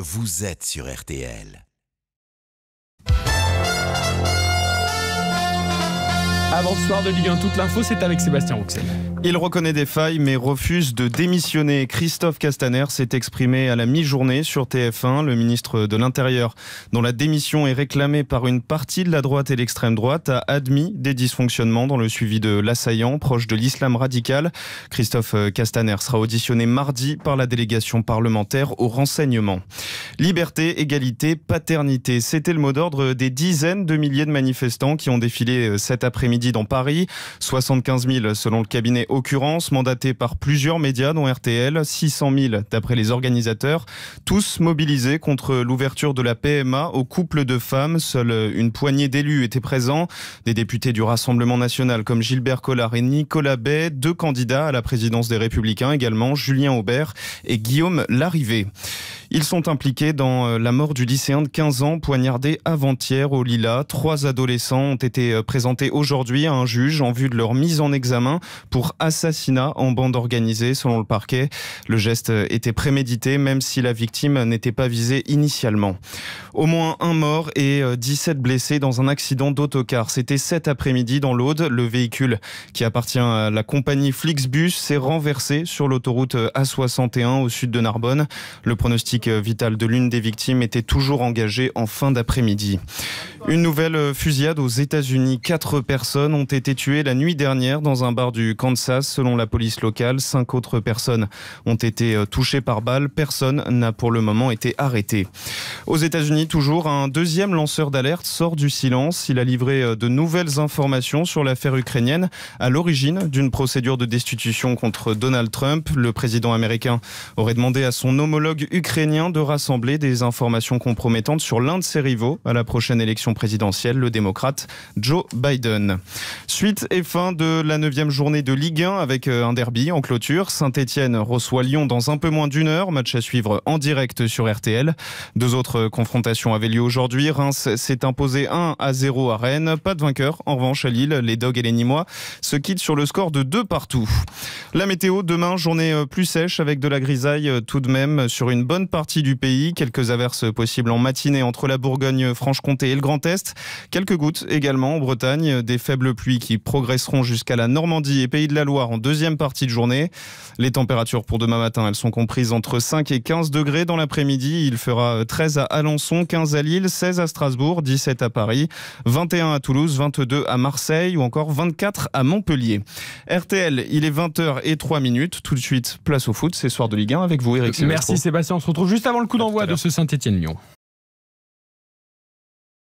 Vous êtes sur RTL. Avant ce soir de Ligue 1, toute l'info, c'est avec Sébastien Rouxel. Il reconnaît des failles mais refuse de démissionner. Christophe Castaner s'est exprimé à la mi-journée sur TF1. Le ministre de l'Intérieur, dont la démission est réclamée par une partie de la droite et l'extrême droite, a admis des dysfonctionnements dans le suivi de l'assaillant proche de l'islam radical. Christophe Castaner sera auditionné mardi par la délégation parlementaire au renseignement. Liberté, égalité, paternité, c'était le mot d'ordre des dizaines de milliers de manifestants qui ont défilé euh, cet après-midi dans Paris. 75 000 selon le cabinet Occurrence, mandaté par plusieurs médias dont RTL, 600 000 d'après les organisateurs, tous mobilisés contre l'ouverture de la PMA aux couples de femmes. Seule une poignée d'élus étaient présents, des députés du Rassemblement national comme Gilbert Collard et Nicolas Bay, deux candidats à la présidence des Républicains également, Julien Aubert et Guillaume Larrivé. Ils sont impliqués dans euh, la mort du lycéen de 15 ans poignardé avant-hier au Lila. Trois adolescents ont été euh, présentés aujourd'hui à un juge en vue de leur mise en examen pour assassinat en bande organisée, selon le parquet. Le geste était prémédité, même si la victime n'était pas visée initialement. Au moins un mort et 17 euh, blessés dans un accident d'autocar. C'était cet après-midi dans l'Aude. Le véhicule qui appartient à la compagnie Flixbus s'est renversé sur l'autoroute A61 au sud de Narbonne. Le pronostic vital de l'une des victimes était toujours engagé en fin d'après-midi. Une nouvelle fusillade aux États-Unis. Quatre personnes ont été tués la nuit dernière dans un bar du Kansas. Selon la police locale, cinq autres personnes ont été euh, touchées par balles. Personne n'a pour le moment été arrêté. Aux États-Unis, toujours, un deuxième lanceur d'alerte sort du silence. Il a livré euh, de nouvelles informations sur l'affaire ukrainienne à l'origine d'une procédure de destitution contre Donald Trump. Le président américain aurait demandé à son homologue ukrainien de rassembler des informations compromettantes sur l'un de ses rivaux à la prochaine élection présidentielle, le démocrate Joe Biden. Suite et fin de la neuvième journée de Ligue 1 avec euh, un derby en clôture. Saint-Etienne reçoit Lyon dans un peu moins d'une heure. Match à suivre en direct sur RTL. Deux autres confrontations avaient lieu aujourd'hui. Reims s'est imposé 1 à 0 à Rennes. Pas de vainqueur. En revanche, à Lille, les Dogs et les Nîmois se quittent sur le score de 2 partout. La météo demain, journée euh, plus sèche avec de la grisaille euh, tout de même sur une bonne partie du pays. Quelques averses possibles en matinée entre la Bourgogne, Franche-Comté et le Grand Est. Quelques gouttes également en Bretagne. Des faibles faibles pluies qui progresseront jusqu'à la Normandie et Pays de la Loire en deuxième partie de journée. Les températures pour demain matin, elles sont comprises entre 5 et 15 degrés dans l'après-midi. Il fera 13 à Alençon, 15 à Lille, 16 à Strasbourg, 17 à Paris, 21 à Toulouse, 22 à Marseille ou encore 24 à Montpellier. RTL, il est 20h et minutes. Tout de suite, place au foot. C'est soir de Ligue 1 avec vous, Eric. Merci Sébastien. On se retrouve juste avant le coup d'envoi de ce Saint-Etienne-Lyon.